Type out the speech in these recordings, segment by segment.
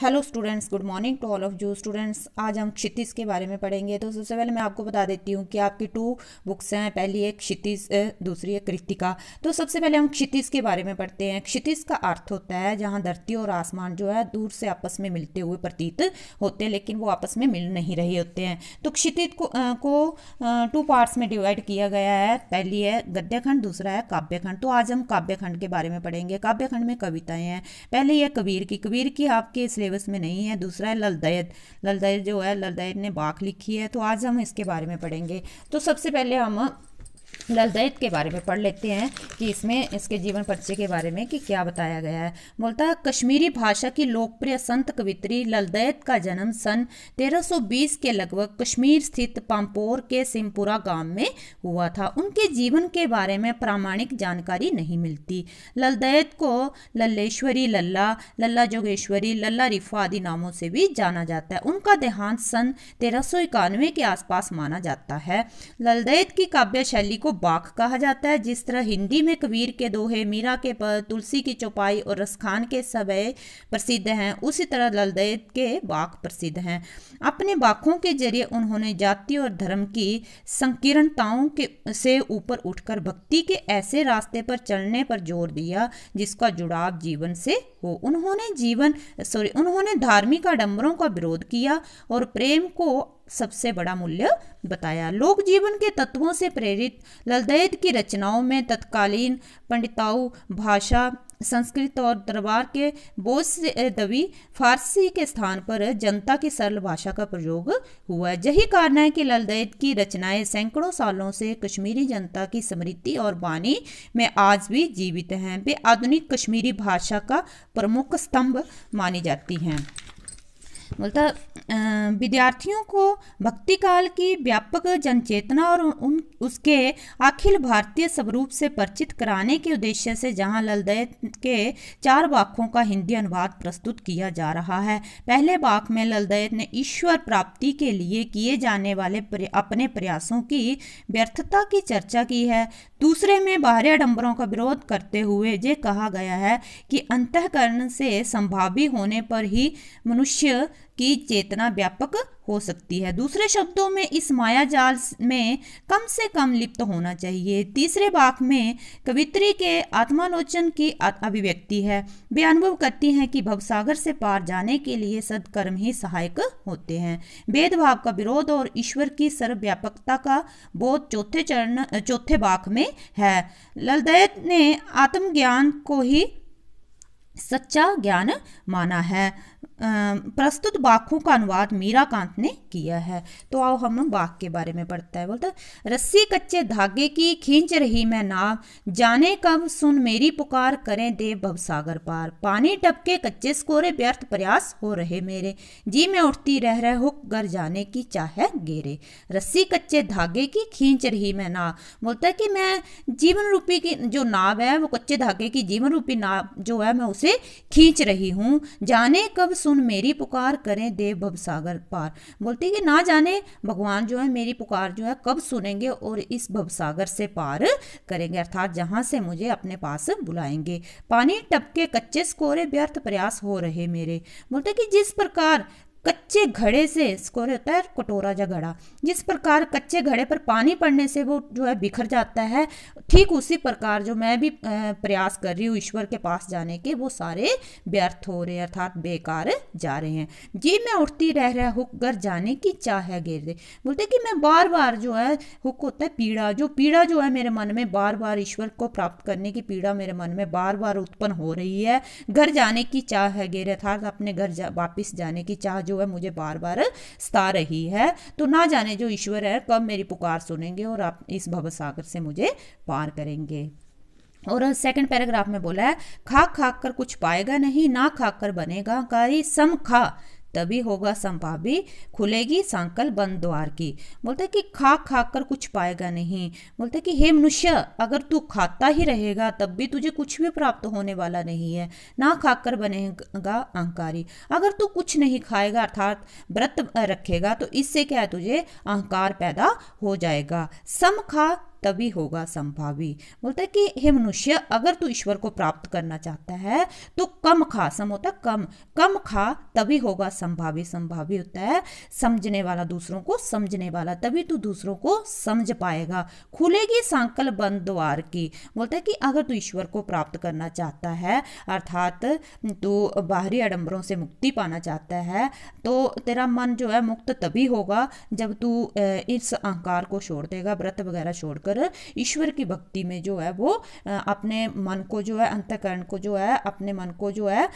hello students good morning to all of you students आज हम क्षितिज के बारे में पढ़ेंगे तो सबसे पहले मैं आपको बता देती हूँ कि आपकी टू बुक्स हैं पहली एक क्षितिज दूसरी है कृतिका तो सबसे पहले हम क्षितिज के बारे में पढ़ते हैं क्षितिज का अर्थ होता है जहाँ धरती और आसमान जो है दूर से आपस में मिलते हुए प्रतीत होते हैं लेकिन वो आपस में मिल नहीं रहे होते हैं तो क्षितिज को आ, को टू पार्ट्स में डिवाइड किया गया है पहली है गद्यखंड दूसरा है काव्यखंड तो आज हम काव्यखंड के बारे में पढ़ेंगे काव्यखंड में कविताएँ हैं पहले यह कबीर की कबीर की आपके इसलिए सिलेबस में नहीं है दूसरा है ललदैत ललदैत जो है ललदैत ने बाख लिखी है तो आज हम इसके बारे में पढ़ेंगे तो सबसे पहले हम ललदैत के बारे में पढ़ लेते हैं कि इसमें इसके जीवन परिचय के बारे में कि क्या बताया गया है बोलता है कश्मीरी भाषा की लोकप्रिय संत कवित्री ललदैत का जन्म सन 1320 के लगभग कश्मीर स्थित पाम्पोर के सिमपुरा गांव में हुआ था उनके जीवन के बारे में प्रामाणिक जानकारी नहीं मिलती ललदैत को लल्लेश्वरी लल्ला लल्ला जोगेश्वरी लल्ला रिफा आदि नामों से भी जाना जाता है उनका देहांत सन तेरह के आसपास माना जाता है ललदैत की काव्य शैली को बाख कहा जाता है जिस तरह हिंदी में कबीर के दोहे मीरा के पद तुलसी की चौपाई और रसखान के सबे प्रसिद्ध हैं उसी तरह ललदेत के बाख प्रसिद्ध हैं अपने बाखों के जरिए उन्होंने जाति और धर्म की संकीर्णताओं के से ऊपर उठकर भक्ति के ऐसे रास्ते पर चलने पर जोर दिया जिसका जुड़ाव जीवन से हो उन्होंने जीवन सॉरी उन्होंने धार्मिक आडम्बरों का विरोध किया और प्रेम को सबसे बड़ा मूल्य बताया लोक जीवन के तत्वों से प्रेरित ललदैत की रचनाओं में तत्कालीन पंडिताऊ भाषा संस्कृत और दरबार के बोझ से दबी फारसी के स्थान पर जनता की सरल भाषा का प्रयोग हुआ यही कारण है कि ललदैत की रचनाएं सैकड़ों सालों से कश्मीरी जनता की समृद्धि और वाणी में आज भी जीवित हैं वे आधुनिक कश्मीरी भाषा का प्रमुख स्तंभ मानी जाती हैं बोलता विद्यार्थियों को भक्ति काल की व्यापक जनचेतना और उन उसके अखिल भारतीय स्वरूप से परिचित कराने के उद्देश्य से जहां ललदय के चार वाक्यों का हिंदी अनुवाद प्रस्तुत किया जा रहा है पहले वाक में ललदय ने ईश्वर प्राप्ति के लिए किए जाने वाले प्रया, अपने प्रयासों की व्यर्थता की चर्चा की है दूसरे में बाहरी डंबरों का विरोध करते हुए ये कहा गया है कि अंतकरण से संभावी होने पर ही मनुष्य की चेतना व्यापक हो सकती है दूसरे शब्दों में इस माया जाल में कम से कम लिप्त होना चाहिए तीसरे भाग में कवित्री के आत्मालोचन की अभिव्यक्ति है वे अनुभव करती हैं कि भवसागर से पार जाने के लिए सदकर्म ही सहायक होते हैं भेदभाव का विरोध और ईश्वर की सर्वव्यापकता का बोध चौथे चरण चौथे बाक में है ललदय ने आत्मज्ञान को ही सच्चा ज्ञान माना है प्रस्तुत बाखों का अनुवाद मीरा कांत ने किया है तो आओ हम बाघ के बारे में पढ़ता है बोलता रस्सी कच्चे धागे की खींच रही मैं नाव जाने कब सुन मेरी पुकार करें देव भवसागर पार पानी टपके कच्चे स्कोरे व्यर्थ प्रयास हो रहे मेरे जी मैं उठती रह रहे हुक घर जाने की चाहे गेरे रस्सी कच्चे धागे की खींच रही मैं नाव बोलता है कि मैं जीवन रूपी की जो नाव है वो कच्चे धागे की जीवन रूपी नाव जो है मैं उसे खींच रही हूँ जाने कब सुन मेरी पुकार करें देव भवसागर पार बोलती कि ना जाने भगवान जो है मेरी पुकार जो है कब सुनेंगे और इस भवसागर से पार करेंगे अर्थात जहाँ से मुझे अपने पास बुलाएंगे पानी टपके कच्चे स्कोरे व्यर्थ प्रयास हो रहे मेरे बोलते कि जिस प्रकार कच्चे घड़े से इसको होता है कटोरा या घड़ा जिस प्रकार कच्चे घड़े पर पानी पड़ने से वो जो है बिखर जाता है ठीक उसी प्रकार जो मैं भी प्रयास कर रही हूँ ईश्वर के पास जाने के वो सारे व्यर्थ हो रहे हैं अर्थात बेकार जा रहे हैं जी मैं उठती रह रहा हुक घर जाने की चाह है गिर दे बोलते कि मैं बार बार जो है हुक होता है पीड़ा जो पीड़ा जो है मेरे मन में बार बार ईश्वर को प्राप्त करने की पीड़ा मेरे मन में बार बार उत्पन्न हो रही है घर जाने की चाह है गिर अर्थात अपने घर जा, वापिस जाने की चाह जो है मुझे बार बार सता रही है तो ना जाने जो ईश्वर है कब मेरी पुकार सुनेंगे और आप इस भवसागर से मुझे पार करेंगे और सेकंड पैराग्राफ में बोला है खा खा कर कुछ पाएगा नहीं ना खाकर बनेगा कारी सम खा तभी होगा संभावी खुलेगी सांकल बंद द्वार की बोलते कि खा खा कर कुछ पाएगा नहीं बोलते कि हे मनुष्य अगर तू खाता ही रहेगा तब भी तुझे कुछ भी प्राप्त होने वाला नहीं है ना खाकर बनेगा अहंकारी अगर तू कुछ नहीं खाएगा अर्थात व्रत रखेगा तो इससे क्या है तुझे अहंकार पैदा हो जाएगा सम खा तभी होगा संभावी बोलता है कि हे मनुष्य अगर तू ईश्वर को प्राप्त करना चाहता है तो कम खा सम होता है कम कम खा तभी होगा संभावी संभावी होता है समझने वाला दूसरों को समझने वाला तभी तू दूसरों को समझ पाएगा खुलेगी सांकल बंद द्वार की बोलता है कि अगर तू ईश्वर को प्राप्त करना चाहता है अर्थात तू बाहरी अडम्बरों से मुक्ति पाना चाहता है तो तेरा मन जो है मुक्त तभी होगा जब तू इस अहंकार को छोड़ देगा व्रत वगैरह छोड़ होकर ईश्वर की भक्ति में जो है वो अपने मन को जो है अंतकरण को जो है अपने मन को जो है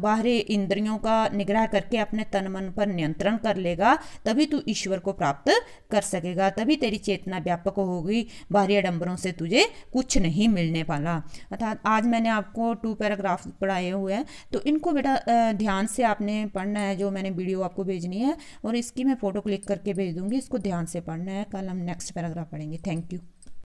बाहरी इंद्रियों का निग्रह करके अपने तन मन पर नियंत्रण कर लेगा तभी तू ईश्वर को प्राप्त कर सकेगा तभी तेरी चेतना व्यापक होगी बाहरी अडम्बरों से तुझे कुछ नहीं मिलने वाला अर्थात आज मैंने आपको टू पैराग्राफ पढ़ाए हुए हैं तो इनको बेटा ध्यान से आपने पढ़ना है जो मैंने वीडियो आपको भेजनी है और इसकी मैं फ़ोटो क्लिक करके भेज दूंगी इसको ध्यान से पढ़ना है कल हम नेक्स्ट पैराग्राफ पढ़ेंगे थैंक